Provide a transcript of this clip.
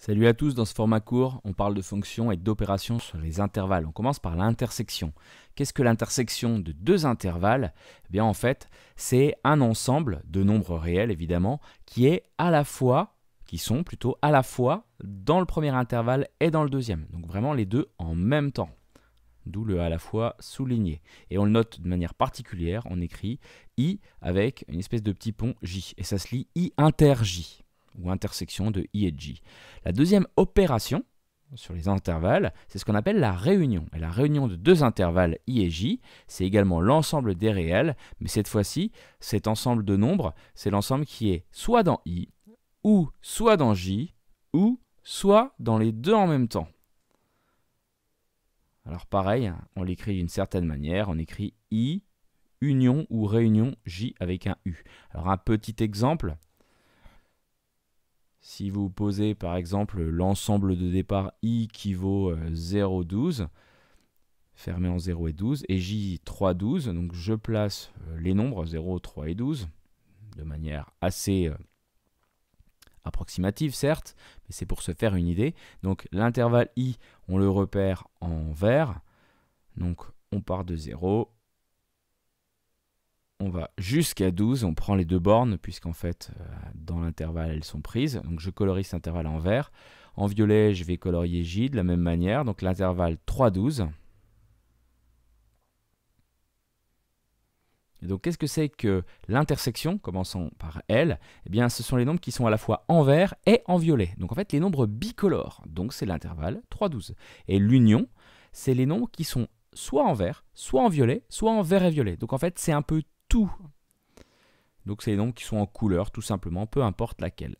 Salut à tous, dans ce format court, on parle de fonctions et d'opérations sur les intervalles. On commence par l'intersection. Qu'est-ce que l'intersection de deux intervalles eh bien en fait, c'est un ensemble de nombres réels évidemment qui est à la fois qui sont plutôt à la fois dans le premier intervalle et dans le deuxième. Donc vraiment les deux en même temps. D'où le à la fois souligné. Et on le note de manière particulière, on écrit i avec une espèce de petit pont j. Et ça se lit i inter j ou intersection de I et J. La deuxième opération sur les intervalles, c'est ce qu'on appelle la réunion. Et la réunion de deux intervalles I et J, c'est également l'ensemble des réels, mais cette fois-ci, cet ensemble de nombres, c'est l'ensemble qui est soit dans I, ou soit dans J, ou soit dans les deux en même temps. Alors pareil, on l'écrit d'une certaine manière, on écrit I, union ou réunion J avec un U. Alors un petit exemple, si vous posez par exemple l'ensemble de départ i qui vaut 0,12, euh, fermé en 0 et 12, et j 3, 12, donc je place euh, les nombres 0, 3 et 12 de manière assez euh, approximative certes, mais c'est pour se faire une idée. Donc l'intervalle i, on le repère en vert, donc on part de 0, on va jusqu'à 12, on prend les deux bornes, puisqu'en fait, euh, dans l'intervalle, elles sont prises. Donc je colorie cet intervalle en vert. En violet, je vais colorier J de la même manière, donc l'intervalle 3-12. Et donc, qu'est-ce que c'est que l'intersection, commençons par L Eh bien, ce sont les nombres qui sont à la fois en vert et en violet. Donc, en fait, les nombres bicolores. Donc, c'est l'intervalle 3-12. Et l'union, c'est les nombres qui sont soit en vert, soit en violet, soit en vert et violet. Donc, en fait, c'est un peu tout. Donc c'est les nombres qui sont en couleur, tout simplement, peu importe laquelle.